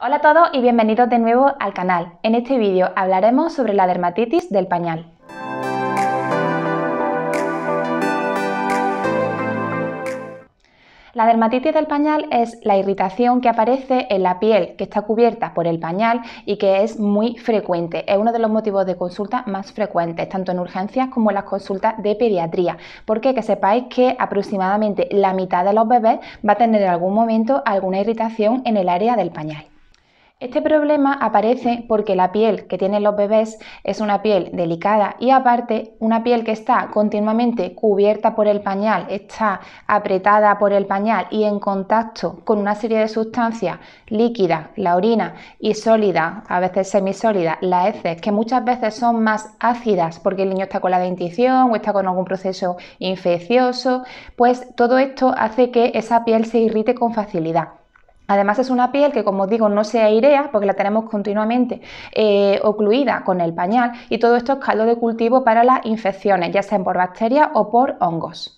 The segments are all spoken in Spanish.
Hola a todos y bienvenidos de nuevo al canal. En este vídeo hablaremos sobre la dermatitis del pañal. La dermatitis del pañal es la irritación que aparece en la piel que está cubierta por el pañal y que es muy frecuente. Es uno de los motivos de consulta más frecuentes, tanto en urgencias como en las consultas de pediatría. Porque que sepáis que aproximadamente la mitad de los bebés va a tener en algún momento alguna irritación en el área del pañal. Este problema aparece porque la piel que tienen los bebés es una piel delicada y aparte una piel que está continuamente cubierta por el pañal, está apretada por el pañal y en contacto con una serie de sustancias líquidas, la orina y sólida, a veces semisólida, las heces, que muchas veces son más ácidas porque el niño está con la dentición o está con algún proceso infeccioso, pues todo esto hace que esa piel se irrite con facilidad. Además es una piel que, como os digo, no se airea porque la tenemos continuamente eh, ocluida con el pañal y todo esto es caldo de cultivo para las infecciones, ya sean por bacterias o por hongos.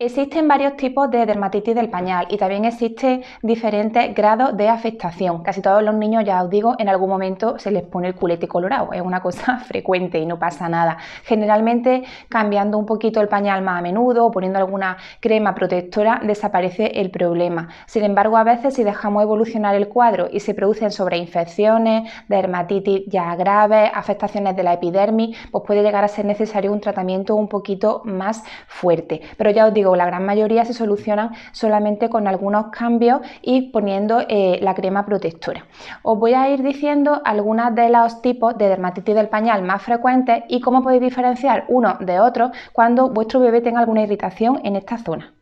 Existen varios tipos de dermatitis del pañal y también existen diferentes grados de afectación. Casi todos los niños, ya os digo, en algún momento se les pone el culete colorado. Es una cosa frecuente y no pasa nada. Generalmente cambiando un poquito el pañal más a menudo o poniendo alguna crema protectora desaparece el problema. Sin embargo, a veces si dejamos evolucionar el cuadro y se producen sobreinfecciones, dermatitis ya graves, afectaciones de la epidermis, pues puede llegar a ser necesario un tratamiento un poquito más fuerte. Pero ya os digo, la gran mayoría se solucionan solamente con algunos cambios y poniendo eh, la crema protectora. Os voy a ir diciendo algunos de los tipos de dermatitis del pañal más frecuentes y cómo podéis diferenciar uno de otro cuando vuestro bebé tenga alguna irritación en esta zona.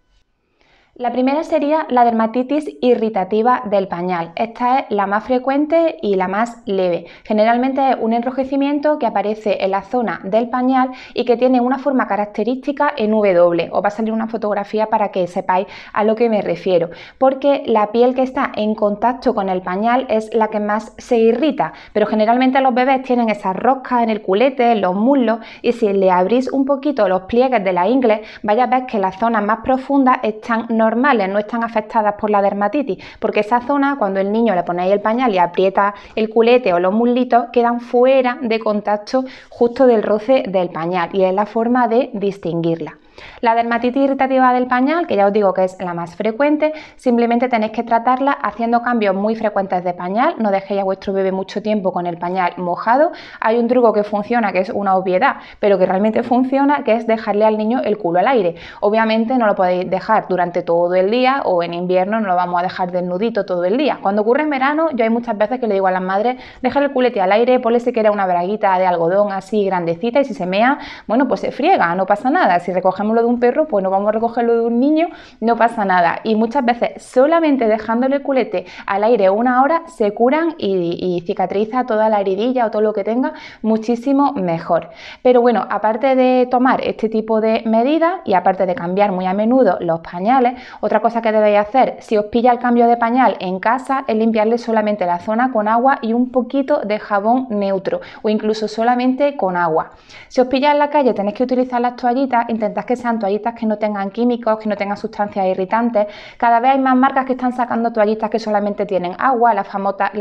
La primera sería la dermatitis irritativa del pañal. Esta es la más frecuente y la más leve. Generalmente es un enrojecimiento que aparece en la zona del pañal y que tiene una forma característica en W. Os va a salir una fotografía para que sepáis a lo que me refiero. Porque la piel que está en contacto con el pañal es la que más se irrita. Pero generalmente los bebés tienen esas roscas en el culete, en los muslos y si le abrís un poquito los pliegues de la ingle, vais a ver que las zonas más profundas están normales, no están afectadas por la dermatitis, porque esa zona, cuando el niño le ponéis el pañal y aprieta el culete o los muslitos, quedan fuera de contacto justo del roce del pañal y es la forma de distinguirla. La dermatitis irritativa del pañal, que ya os digo que es la más frecuente, simplemente tenéis que tratarla haciendo cambios muy frecuentes de pañal, no dejéis a vuestro bebé mucho tiempo con el pañal mojado. Hay un truco que funciona, que es una obviedad, pero que realmente funciona, que es dejarle al niño el culo al aire. Obviamente no lo podéis dejar durante todo el día o en invierno no lo vamos a dejar desnudito todo el día. Cuando ocurre en verano, yo hay muchas veces que le digo a las madres, dejar el culete al aire, ponle si era una braguita de algodón así grandecita y si se mea, bueno, pues se friega, no pasa nada. Si recogemos lo de un perro, pues no vamos a recogerlo de un niño, no pasa nada. Y muchas veces solamente dejándole el culete al aire una hora se curan y, y cicatriza toda la heridilla o todo lo que tenga muchísimo mejor. Pero bueno, aparte de tomar este tipo de medidas y aparte de cambiar muy a menudo los pañales, otra cosa que debéis hacer si os pilla el cambio de pañal en casa es limpiarle solamente la zona con agua y un poquito de jabón neutro o incluso solamente con agua. Si os pilla en la calle tenéis que utilizar las toallitas, intentad que sean toallitas que no tengan químicos, que no tengan sustancias irritantes. Cada vez hay más marcas que están sacando toallitas que solamente tienen agua, las,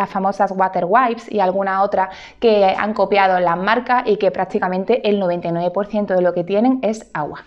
famosas water wipes y alguna otra que han copiado las marcas y que prácticamente el 99% de lo que tienen es agua.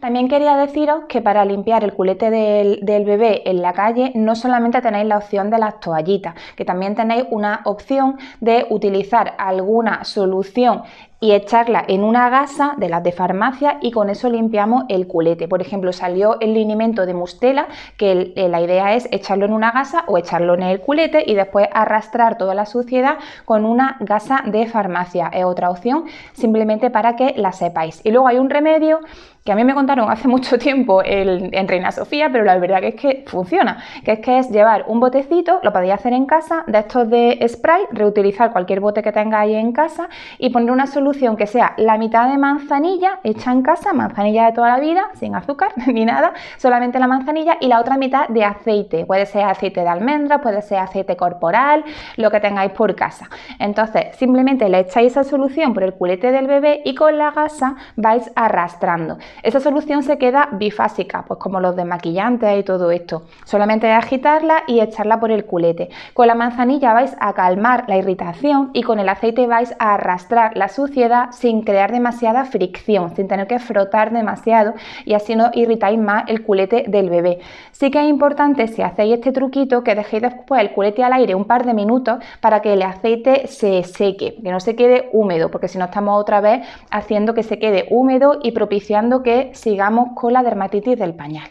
También quería deciros que para limpiar el culete del, bebé en la calle no solamente tenéis la opción de las toallitas, que también tenéis una opción de utilizar alguna solución y echarla en una gasa de las de farmacia y con eso limpiamos el culete. Por ejemplo, salió el linimento de mustela, que eh, la idea es echarlo en una gasa o echarlo en el culete y después arrastrar toda la suciedad con una gasa de farmacia. Es otra opción, simplemente para que la sepáis. Y luego hay un remedio que a mí me contaron hace mucho tiempo en Reina Sofía, pero la verdad que es que funciona, que es que es llevar un botecito, lo podéis hacer en casa, de estos de spray, reutilizar cualquier bote que tengáis en casa y poner una solución que sea la mitad de manzanilla hecha en casa, manzanilla de toda la vida, sin azúcar ni nada, solamente la manzanilla y la otra mitad de aceite. Puede ser aceite de almendra, puede ser aceite corporal, lo que tengáis por casa. Entonces, simplemente le echáis esa solución por el culete del bebé y con la gasa vais arrastrando. Esa solución se queda bifásica, pues como los desmaquillantes y todo esto. Solamente agitarla y echarla por el culete. Con la manzanilla vais a calmar la irritación y con el aceite vais a arrastrar la sucia sin crear demasiada fricción, sin tener que frotar demasiado y así no irritáis más el culete del bebé. Sí que es importante si hacéis este truquito que dejéis después el culete al aire un par de minutos para que el aceite se seque, que no se quede húmedo, porque si no estamos otra vez haciendo que se quede húmedo y propiciando que sigamos con la dermatitis del pañal.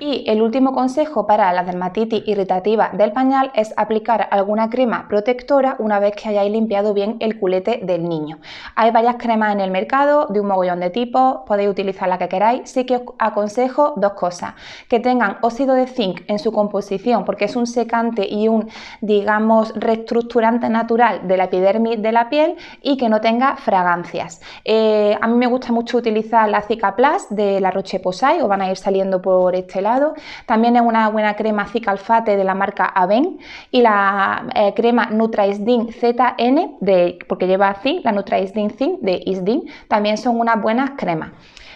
Y el último consejo para la dermatitis irritativa del pañal es aplicar alguna crema protectora una vez que hayáis limpiado bien el culete del niño. Hay varias cremas en el mercado de un mogollón de tipos, podéis utilizar la que queráis. Sí que os aconsejo dos cosas, que tengan óxido de zinc en su composición porque es un secante y un, digamos, reestructurante natural de la epidermis de la piel y que no tenga fragancias. Eh, a mí me gusta mucho utilizar la Zika Plus de la Roche Posay, o van a ir saliendo por este lado también es una buena crema Cicalfate de la marca Aven y la eh, crema Nutraisdin ZN, porque lleva zinc, la Nutraisdin zinc de Isdin, también son unas buenas cremas.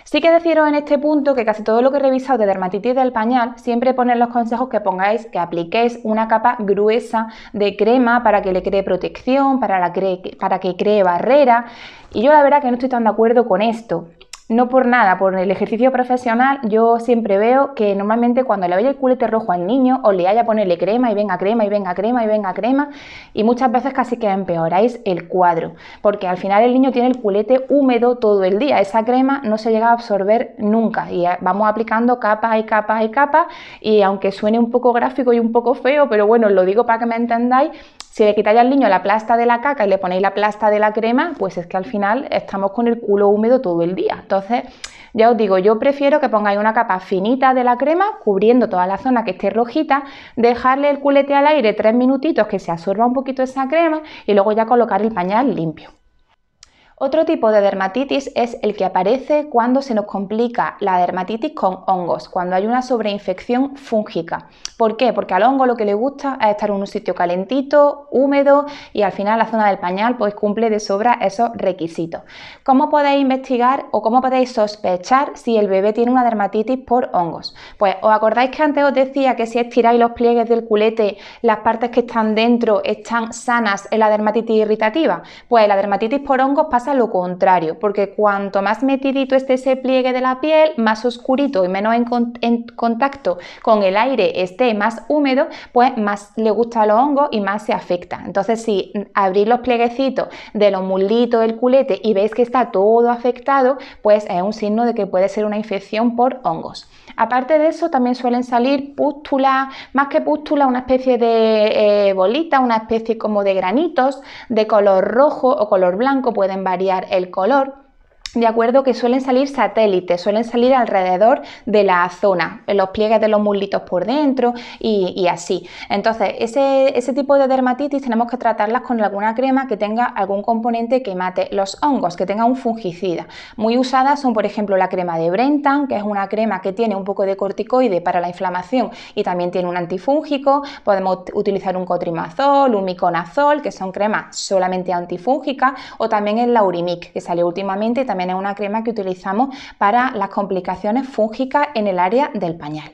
Sí que deciros en este punto que casi todo lo que he revisado de dermatitis del pañal, siempre poner los consejos que pongáis, que apliquéis una capa gruesa de crema para que le cree protección, para, para que cree barrera. Y yo la verdad que no estoy tan de acuerdo con esto. No por nada, por el ejercicio profesional, yo siempre veo que normalmente cuando le vaya el culete rojo al niño, o le haya ponerle crema y venga crema y venga crema y venga crema, y muchas veces casi que empeoráis el cuadro, porque al final el niño tiene el culete húmedo todo el día, esa crema no se llega a absorber nunca, y vamos aplicando capa y capa y capa, y aunque suene un poco gráfico y un poco feo, pero bueno, lo digo para que me entendáis, si le quitáis al niño la plasta de la caca y le ponéis la plasta de la crema, pues es que al final estamos con el culo húmedo todo el día. Entonces, ya os digo, yo prefiero que pongáis una capa finita de la crema, cubriendo toda la zona que esté rojita, dejarle el culete al aire tres minutitos que se absorba un poquito esa crema y luego ya colocar el pañal limpio. Otro tipo de dermatitis es el que aparece cuando se nos complica la dermatitis con hongos, cuando hay una sobreinfección fúngica. ¿Por qué? Porque al hongo lo que le gusta es estar en un sitio calentito, húmedo y al final la zona del pañal pues cumple de sobra esos requisitos. ¿Cómo podéis investigar o cómo podéis sospechar si el bebé tiene una dermatitis por hongos? Pues os acordáis que antes os decía que si estiráis los pliegues del culete, las partes que están dentro están sanas en la dermatitis irritativa. Pues la dermatitis por hongos pasa lo contrario, porque cuanto más metidito esté ese pliegue de la piel, más oscurito y menos en, contacto con el aire esté, más húmedo, pues más le gusta a los hongos y más se afecta. Entonces, si abrís los plieguecitos de los muslitos del culete y veis que está todo afectado, pues es un signo de que puede ser una infección por hongos. Aparte de eso, también suelen salir pústulas, más que pústulas, una especie de eh, bolita, una especie como de granitos de color rojo o color blanco, pueden variar variar el color de acuerdo que suelen salir satélites, suelen salir alrededor de la zona, en los pliegues de los muslitos por dentro y, así. Entonces, ese, ese, tipo de dermatitis tenemos que tratarlas con alguna crema que tenga algún componente que mate los hongos, que tenga un fungicida. Muy usadas son, por ejemplo, la crema de Brentan, que es una crema que tiene un poco de corticoide para la inflamación y también tiene un antifúngico. Podemos utilizar un cotrimazol, un miconazol, que son cremas solamente antifúngicas, o también el laurimic, que salió últimamente y también es una crema que utilizamos para las complicaciones fúngicas en el área del pañal.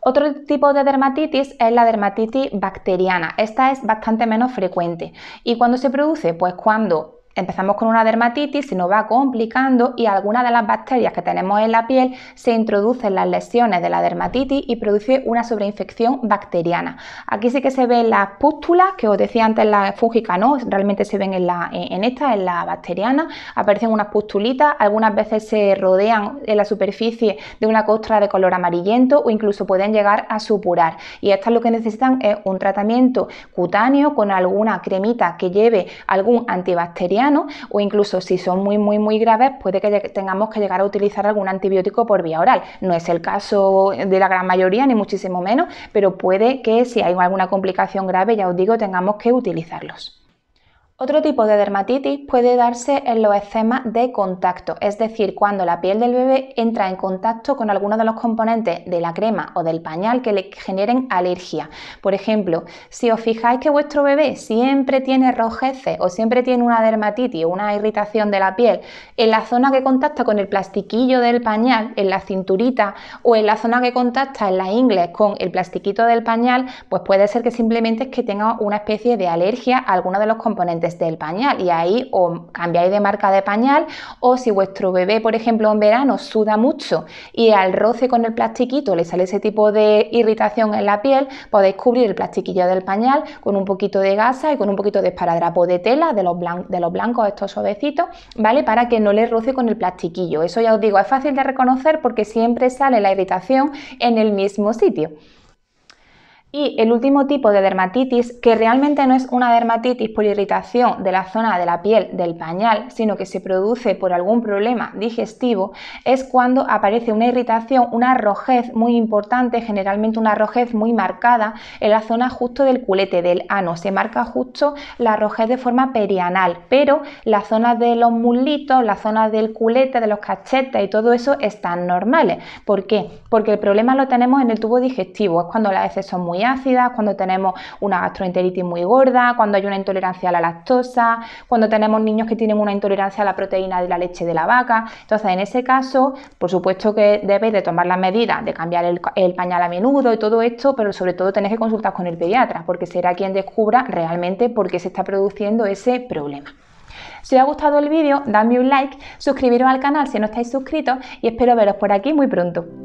Otro tipo de dermatitis es la dermatitis bacteriana. Esta es bastante menos frecuente. ¿Y cuando se produce? Pues cuando Empezamos con una dermatitis, se nos va complicando y algunas de las bacterias que tenemos en la piel se introducen las lesiones de la dermatitis y produce una sobreinfección bacteriana. Aquí sí que se ven las pústulas que os decía antes, la fúngica no, realmente se ven en, la, en esta, en la bacteriana, aparecen unas pustulitas, algunas veces se rodean en la superficie de una costra de color amarillento o incluso pueden llegar a supurar. Y estas lo que necesitan es un tratamiento cutáneo con alguna cremita que lleve algún antibacteriano o incluso si son muy, muy, muy graves, puede que tengamos que llegar a utilizar algún antibiótico por vía oral. No es el caso de la gran mayoría, ni muchísimo menos, pero puede que si hay alguna complicación grave, ya os digo, tengamos que utilizarlos. Otro tipo de dermatitis puede darse en los eczemas de contacto, es decir, cuando la piel del bebé entra en contacto con alguno de los componentes de la crema o del pañal que le generen alergia. Por ejemplo, si os fijáis que vuestro bebé siempre tiene rojeces o siempre tiene una dermatitis o una irritación de la piel en la zona que contacta con el plastiquillo del pañal, en la cinturita o en la zona que contacta en la ingles con el plastiquito del pañal, pues puede ser que simplemente es que tenga una especie de alergia a alguno de los componentes desde el pañal y ahí o cambiáis de marca de pañal o si vuestro bebé, por ejemplo, en verano suda mucho y al roce con el plastiquito le sale ese tipo de irritación en la piel, podéis cubrir el plastiquillo del pañal con un poquito de gasa y con un poquito de esparadrapo de tela de los, blancos de los blancos estos suavecitos, ¿vale? Para que no le roce con el plastiquillo. Eso ya os digo, es fácil de reconocer porque siempre sale la irritación en el mismo sitio. Y el último tipo de dermatitis, que realmente no es una dermatitis por irritación de la zona de la piel del pañal, sino que se produce por algún problema digestivo, es cuando aparece una irritación, una rojez muy importante, generalmente una rojez muy marcada en la zona justo del culete, del ano. Se marca justo la rojez de forma perianal, pero la zona de los muslitos, la zona del culete, de los cachetes y todo eso están normales. ¿Por qué? Porque el problema lo tenemos en el tubo digestivo, es cuando las heces son muy ácidas, cuando tenemos una gastroenteritis muy gorda, cuando hay una intolerancia a la lactosa, cuando tenemos niños que tienen una intolerancia a la proteína de la leche de la vaca. Entonces, en ese caso, por supuesto que debes de tomar las medidas, de cambiar el, pañal a menudo y todo esto, pero sobre todo tenéis que consultar con el pediatra, porque será quien descubra realmente por qué se está produciendo ese problema. Si os ha gustado el vídeo, dadme un like, suscribiros al canal si no estáis suscritos y espero veros por aquí muy pronto.